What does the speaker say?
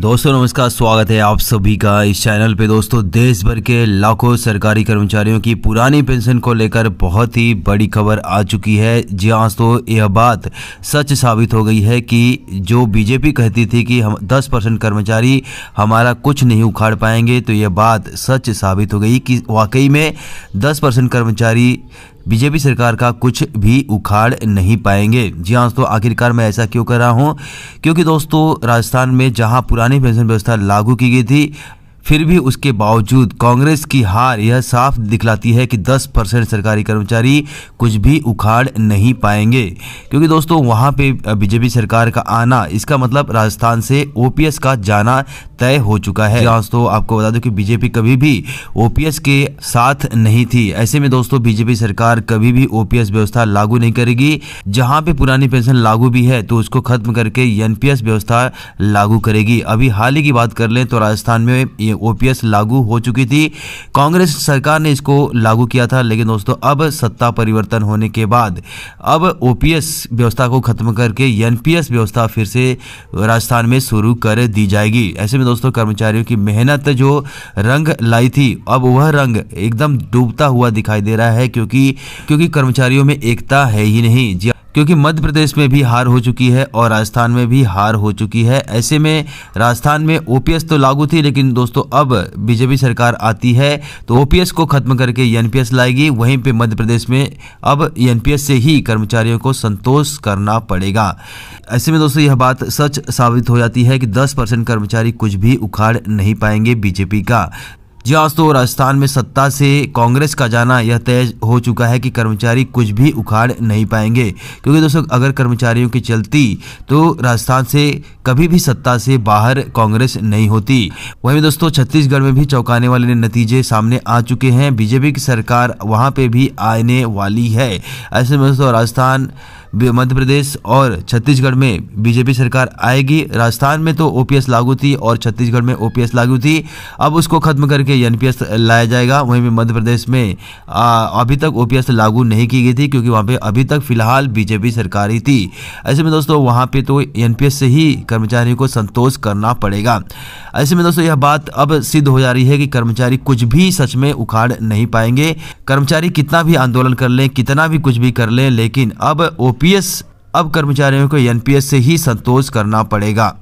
दोस्तों नमस्कार स्वागत है आप सभी का इस चैनल पे दोस्तों देश भर के लाखों सरकारी कर्मचारियों की पुरानी पेंशन को लेकर बहुत ही बड़ी खबर आ चुकी है जी हाँ तो यह बात सच साबित हो गई है कि जो बीजेपी कहती थी कि हम 10 परसेंट कर्मचारी हमारा कुछ नहीं उखाड़ पाएंगे तो यह बात सच साबित हो गई कि वाकई में दस कर्मचारी बीजेपी सरकार का कुछ भी उखाड़ नहीं पाएंगे जी हाँ दोस्तों आखिरकार मैं ऐसा क्यों कर रहा हूँ क्योंकि दोस्तों राजस्थान में जहाँ पुरानी पेंशन व्यवस्था लागू की गई थी फिर भी उसके बावजूद कांग्रेस की हार यह साफ दिखलाती है कि 10 परसेंट सरकारी कर्मचारी कुछ भी उखाड़ नहीं पाएंगे क्योंकि दोस्तों वहां पे बीजेपी सरकार का आना इसका मतलब राजस्थान से ओपीएस का जाना तय हो चुका है दोस्तों आपको बता दूं कि बीजेपी कभी भी ओपीएस के साथ नहीं थी ऐसे में दोस्तों बीजेपी सरकार कभी भी ओपीएस व्यवस्था लागू नहीं करेगी जहां पे पुरानी पेंशन लागू भी है तो उसको खत्म करके एनपीएस व्यवस्था लागू करेगी अभी हाल ही की बात कर लें तो राजस्थान में ओपीएस लागू हो चुकी थी कांग्रेस सरकार ने इसको लागू किया था लेकिन दोस्तों अब सत्ता परिवर्तन होने के बाद अब ओपीएस व्यवस्था को खत्म करके एनपीएस व्यवस्था फिर से राजस्थान में शुरू कर दी जाएगी ऐसे में दोस्तों कर्मचारियों की मेहनत जो रंग लाई थी अब वह रंग एकदम डूबता हुआ दिखाई दे रहा है क्योंकि क्योंकि कर्मचारियों में एकता है ही नहीं क्योंकि मध्य प्रदेश में भी हार हो चुकी है और राजस्थान में भी हार हो चुकी है ऐसे में राजस्थान में ओपीएस तो लागू थी लेकिन दोस्तों अब बीजेपी सरकार आती है तो ओपीएस को खत्म करके एनपीएस लाएगी वहीं पे मध्य प्रदेश में अब एनपीएस से ही कर्मचारियों को संतोष करना पड़ेगा ऐसे में दोस्तों यह बात सच साबित हो जाती है कि दस कर्मचारी कुछ भी उखाड़ नहीं पाएंगे बीजेपी का जी आज हाँ, तो राजस्थान में सत्ता से कांग्रेस का जाना यह तय हो चुका है कि कर्मचारी कुछ भी उखाड़ नहीं पाएंगे क्योंकि दोस्तों अगर कर्मचारियों की चलती तो राजस्थान से कभी भी सत्ता से बाहर कांग्रेस नहीं होती वहीं दोस्तों छत्तीसगढ़ में भी चौंकाने वाले नतीजे सामने आ चुके हैं बीजेपी की सरकार वहाँ पर भी आने वाली है ऐसे में दोस्तों राजस्थान मध्य प्रदेश और छत्तीसगढ़ में बीजेपी सरकार आएगी राजस्थान में तो ओपीएस लागू थी और छत्तीसगढ़ में ओपीएस लागू थी अब उसको खत्म करके एनपीएस लाया जाएगा वहीं भी मध्य प्रदेश में आ, अभी तक ओपीएस लागू नहीं की गई थी क्योंकि वहाँ पर अभी तक फिलहाल बीजेपी सरकार ही थी ऐसे में दोस्तों वहाँ पर तो एनपीएस से ही कर्मचारियों को संतोष करना पड़ेगा ऐसे में दोस्तों यह बात अब सिद्ध हो जा रही है कि कर्मचारी कुछ भी सच में उखाड़ नहीं पाएंगे कर्मचारी कितना भी आंदोलन कर लें कितना भी कुछ भी कर लें लेकिन अब ओ यूपीएस अब कर्मचारियों को एनपीएस से ही संतोष करना पड़ेगा